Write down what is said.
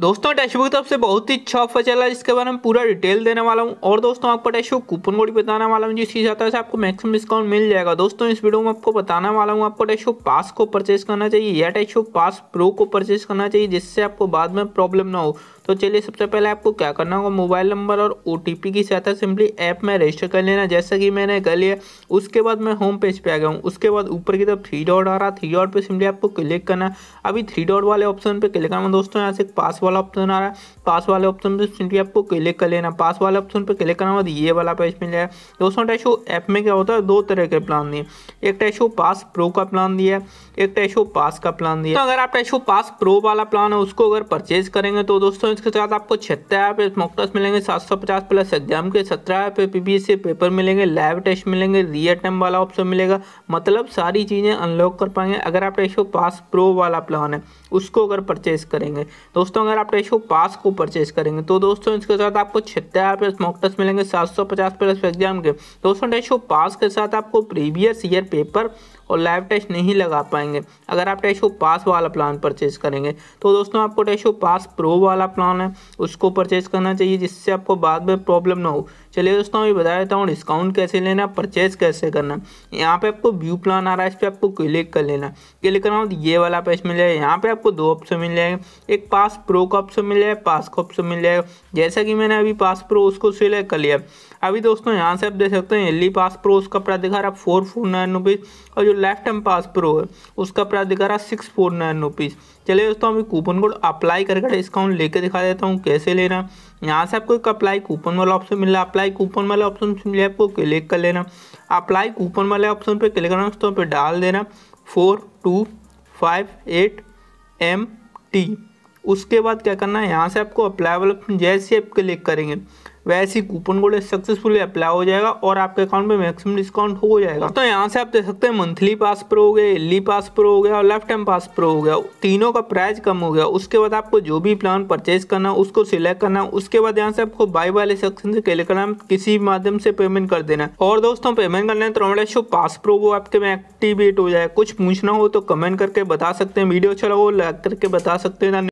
दोस्तों टैशबुक की तरफ से बहुत ही अच्छा ऑफर चला है जिसके बारे में पूरा डिटेल देने वाला हूँ और दोस्तों आपको टैशबुक कूपन कोड बताने वाला हूँ जिसकी सहायता से आपको मैक्सिमम डिस्काउंट मिल जाएगा दोस्तों इस वीडियो में आपको बताने वाला हूँ आपको टैशबुक पास को परचेज करना चाहिए या टैशबुक पास प्रो को परचेज करना चाहिए जिससे आपको बाद में प्रॉब्लम ना हो तो चलिए सबसे पहले आपको क्या करना होगा मोबाइल नंबर और ओ की सहायता सिंपली ऐप में रजिस्टर कर लेना जैसा कि मैंने कर लिया उसके बाद मैं होम पेज पे आ गया हूँ उसके बाद ऊपर की तरफ थ्री डॉट आ रहा थ्री डॉट पर सिंपली आपको क्लिक करना अभी थ्री डॉट वाले ऑप्शन पर क्लिक करना दोस्तों यहाँ से पासवर्ड वाला ऑप्शन आ रहा है पास वाले ऑप्शन पर सिंपली आपको क्लिक कर लेना पास वाले ऑप्शन पर क्लिक करना ये वाला पेज मिल जाएगा दोस्तों टैशो ऐप में क्या होता है दो तरह के प्लान दिए एक टैशो पास प्रो का प्लान दिया है एक टैशो पास का प्लान दिया तो अगर आप टैशो पास प्रो वाला प्लान है उसको अगर परचेज करेंगे तो दोस्तों इसके साथ आपको छत्तर ऐप मोकटस मिलेंगे सात सौ पचास प्लस एग्जाम के सत्रह ऐप पी से पेपर मिलेंगे लाइव टेस्ट मिलेंगे रियल टाइम वाला ऑप्शन मिलेगा मतलब सारी चीज़ें अनलॉक कर पाएंगे अगर आप टैशो पास प्रो वाला प्लान है उसको अगर परचेज करेंगे दोस्तों अगर आप रेशो पास को परचेज करेंगे तो दोस्तों इसके साथ आपको छत्तर हज़ार मॉक टेस्ट मिलेंगे सात सौ पचास प्लस एग्जाम के दोस्तों रेशो पास के साथ आपको प्रीवियस ईयर पेपर और लैब टेस्ट नहीं लगा पाएंगे अगर आप टेशो पास वाला प्लान परचेज करेंगे तो दोस्तों आपको टेशो पास प्रो वाला प्लान है उसको परचेज करना चाहिए जिससे आपको बाद में प्रॉब्लम ना हो चलिए दोस्तों मैं बता देता हूँ डिस्काउंट कैसे लेना परचेज कैसे करना यहाँ पे आपको व्यू प्लान आ रहा है इस पर आपको क्लिक कर लेना क्लिक करना तो ये वाला पेज मिल जाएगा यहाँ पे आपको दो ऑप्शन मिल जाएंगे एक पास प्रो का ऑप्शन मिल जाएगा पास का ऑप्शन मिल जाएगा जैसा कि मैंने अभी पास प्रो उसको सिलेक्ट कर लिया अभी दोस्तों यहाँ से आप देख सकते हैं एल पास प्रो उसका प्राधिकार दिखा रहा है फोर फोर नाइन रुपीज़ और जो लेफ्ट एम पास प्रो है उसका प्राइस दिखा रहा है सिक्स फोर नाइन रुपीज़ चलिए दोस्तों अभी कूपन कोड अप्लाई करके डिस्काउंट लेके दिखा देता हूँ कैसे लेना यहाँ से आपको एक अप्लाई कूपन वाला ऑप्शन मिल रहा है अप्लाई कूपन वाला ऑप्शन मिले आपको क्लिक कर लेना अप्लाई कूपन वाले ऑप्शन पर क्लिक करना दोस्तों पर डाल देना four two five eight M T उसके बाद क्या करना है यहाँ से आपको अप्लाई वाले ऑप्शन जैसे आप क्लिक करेंगे वैसे ही कूपन कोड सक्सेसफुली अप्लाई हो जाएगा और आपके अकाउंट में मैक्सिमम डिस्काउंट हो जाएगा तो यहाँ से आप देख सकते हैं मंथली पास प्रो हो गया इली पास प्रो हो गया और लेफ्ट टाइम पास प्रो हो गया तीनों का प्राइस कम हो गया उसके बाद आपको जो भी प्लान परचेज करना उसको सिलेक्ट करना है उसके बाद यहाँ से आपको बाई वाले सेक्शन से क्लिक करना किसी माध्यम से पेमेंट कर देना और दोस्तों पेमेंट करना है तो हमारे शो पास प्रो वो आपके में एक्टिवेट हो जाए कुछ पूछना हो तो कमेंट करके बता सकते हैं वीडियो अच्छा लगा लाइक करके बता सकते हैं